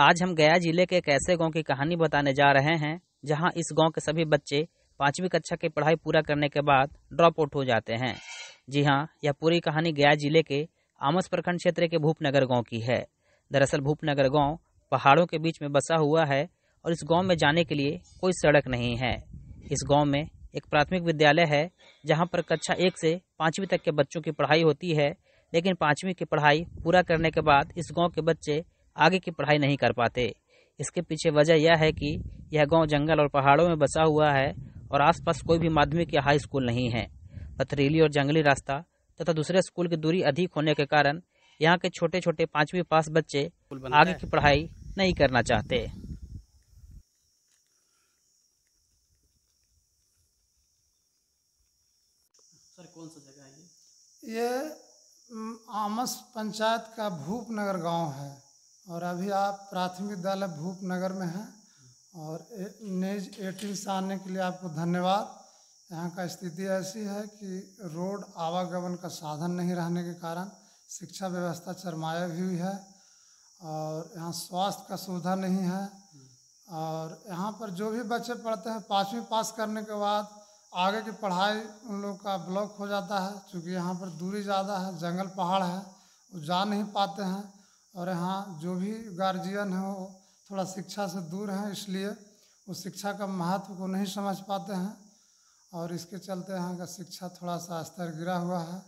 आज हम गया जिले के एक ऐसे गांव की कहानी बताने जा रहे हैं जहां इस गांव के सभी बच्चे पांचवी कक्षा की पढ़ाई पूरा करने के बाद ड्रॉप आउट हो जाते हैं जी हाँ यह पूरी कहानी गया जिले के आमस प्रखंड क्षेत्र के भूपनगर गाँव की है दरअसल भूपनगर गाँव पहाड़ों के बीच में बसा हुआ है और इस गाँव में जाने के लिए कोई सड़क नहीं है इस गाँव में एक प्राथमिक विद्यालय है जहाँ पर कक्षा एक से पाँचवीं तक के बच्चों की पढ़ाई होती है लेकिन पाँचवीं की पढ़ाई पूरा करने के बाद इस गाँव के बच्चे आगे की पढ़ाई नहीं कर पाते इसके पीछे वजह यह है कि यह गांव जंगल और पहाड़ों में बसा हुआ है और आसपास कोई भी माध्यमिक या हाई स्कूल नहीं है पथरीली और जंगली रास्ता तथा दूसरे स्कूल की दूरी अधिक होने के कारण यहाँ के छोटे छोटे पांचवी पास बच्चे आगे की पढ़ाई नहीं करना चाहते सर कौन सा जगह है ये आमस पंचायत का भूपनगर गांव है और अभी आप प्राथमिक विद्यालय भूपनगर में हैं और नेज एटीन से आने के लिए आपको धन्यवाद यहाँ का स्थिति ऐसी है कि रोड आवागमन का साधन नहीं रहने के कारण शिक्षा व्यवस्था चरमाया भी हुई है और यहाँ स्वास्थ्य का सुविधा नहीं है और यहाँ पर जो भी बच्चे पढ़ते हैं पाँचवीं पास करने के बाद आगे की पढ़ाई उन लोग का ब्लॉक हो जाता है क्योंकि यहाँ पर दूरी ज़्यादा है जंगल पहाड़ है वो जा नहीं पाते हैं और यहाँ जो भी गार्जियन है वो थोड़ा शिक्षा से दूर हैं इसलिए वो शिक्षा का महत्व को नहीं समझ पाते हैं और इसके चलते यहाँ का शिक्षा थोड़ा सा स्तर गिरा हुआ है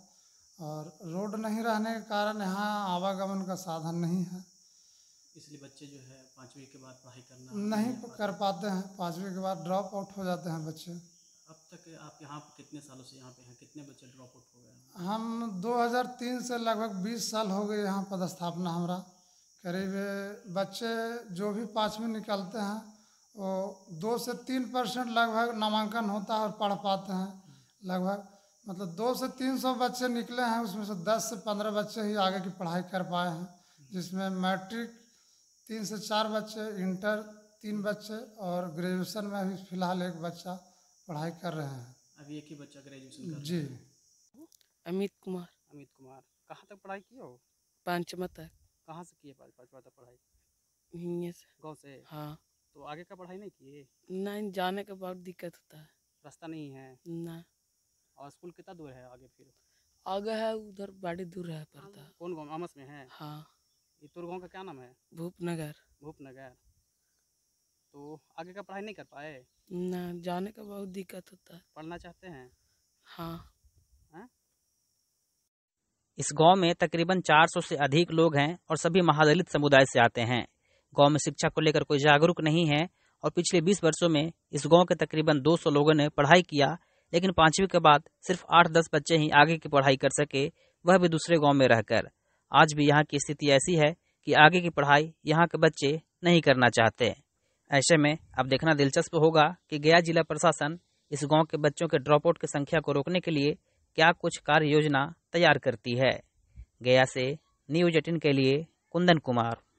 और रोड नहीं रहने के कारण यहाँ आवागमन का साधन नहीं है इसलिए बच्चे जो है पाँचवीं के बाद पढ़ाई करना नहीं कर, कर पाते हैं पाँचवीं के बाद ड्रॉप आउट हो जाते हैं बच्चे अब तक आप यहाँ कितने सालों से यहाँ पे हैं कितने बच्चे ड्रॉप आउट हो गए हम 2003 से लगभग 20 साल हो गए यहाँ पदस्थापना हमारा करीब बच्चे जो भी पाँचवीं निकलते हैं वो दो से तीन परसेंट लगभग नामांकन होता है और पढ़ पाते हैं लगभग मतलब दो से तीन सौ बच्चे निकले हैं उसमें से दस से पंद्रह बच्चे ही आगे की पढ़ाई कर पाए हैं जिसमें मैट्रिक तीन से चार बच्चे इंटर तीन बच्चे और ग्रेजुएशन में अभी फ़िलहाल एक बच्चा पढ़ाई कर रहे हैं अभी एक ही बच्चा ग्रेजुएशन जी अमित कुमार अमित कुमार कहाँ तक पढ़ाई की हो पाँचवा तक कहाँ से किए पाँचवा तक पढ़ाई यहीं गाँव से हाँ तो आगे का पढ़ाई नहीं किए नहीं जाने का बहुत दिक्कत होता है रास्ता नहीं है ना और स्कूल कितना दूर है आगे फिर आगे है उधर बड़ी दूर है पड़ता कौन गाँव आमस में है हाँ इतुर गाँव का क्या नाम है भूपनगर भूपनगर तो आगे का पढ़ाई नहीं कर पाए ना जाने का बहुत दिक्कत होता है पढ़ना चाहते हैं हाँ, है? हाँ? इस गांव में तकरीबन 400 से अधिक लोग हैं और सभी महादलित समुदाय से आते हैं गांव में शिक्षा को लेकर कोई जागरूक नहीं है और पिछले 20 वर्षों में इस गांव के तकरीबन 200 लोगों ने पढ़ाई किया लेकिन पांचवी के बाद सिर्फ आठ दस बच्चे ही आगे की पढ़ाई कर सके वह भी दूसरे गाँव में रहकर आज भी यहाँ की स्थिति ऐसी है कि आगे की पढ़ाई यहाँ के बच्चे नहीं करना चाहते ऐसे में अब देखना दिलचस्प होगा कि गया जिला प्रशासन इस गांव के बच्चों के ड्रॉप आउट की संख्या को रोकने के लिए क्या कुछ कार्य योजना तैयार करती है गया से न्यूज एटीन के लिए कुंदन कुमार